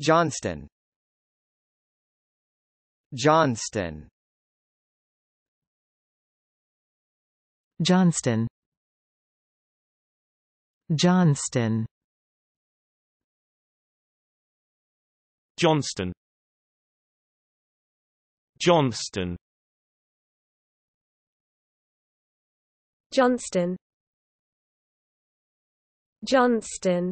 Johnston Johnston Johnston Johnston Johnston Johnston Johnston Johnston